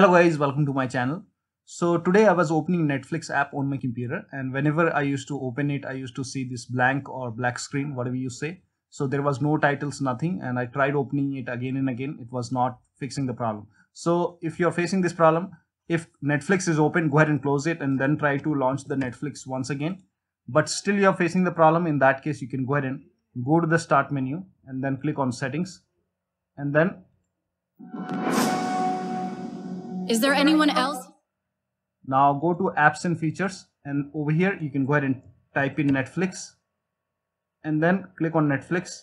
Hello guys, welcome to my channel. So today I was opening Netflix app on my computer and whenever I used to open it, I used to see this blank or black screen, whatever you say. So there was no titles, nothing. And I tried opening it again and again. It was not fixing the problem. So if you're facing this problem, if Netflix is open, go ahead and close it and then try to launch the Netflix once again. But still you're facing the problem. In that case, you can go ahead and go to the start menu and then click on settings and then is there anyone else? Now go to apps and features and over here you can go ahead and type in Netflix and then click on Netflix.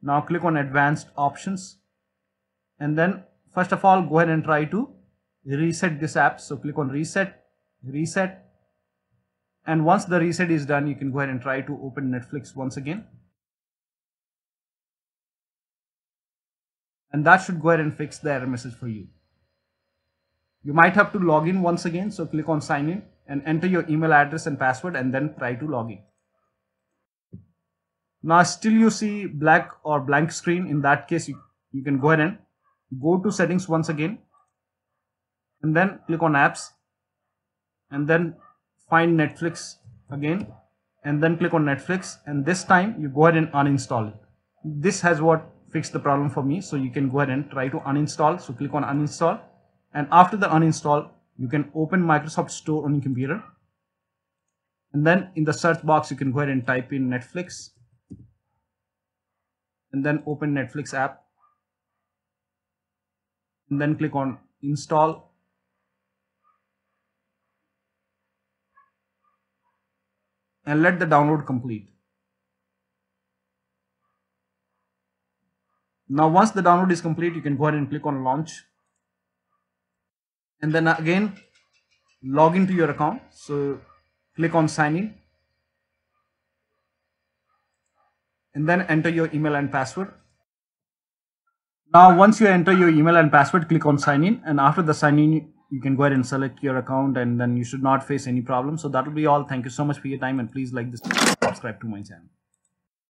Now click on advanced options and then first of all go ahead and try to reset this app. So click on reset, reset and once the reset is done you can go ahead and try to open Netflix once again. And that should go ahead and fix the error message for you. You might have to log in once again. So click on sign in and enter your email address and password and then try to log in. Now still you see black or blank screen. In that case, you, you can go ahead and go to settings once again and then click on apps and then find Netflix again and then click on Netflix and this time you go ahead and uninstall it. This has what fixed the problem for me. So you can go ahead and try to uninstall. So click on uninstall and after the uninstall you can open Microsoft Store on your computer and then in the search box you can go ahead and type in Netflix and then open Netflix app and then click on install and let the download complete. Now once the download is complete, you can go ahead and click on launch and then again log into your account so click on sign in and then enter your email and password now once you enter your email and password click on sign in and after the sign in you can go ahead and select your account and then you should not face any problem so that will be all thank you so much for your time and please like this subscribe to my channel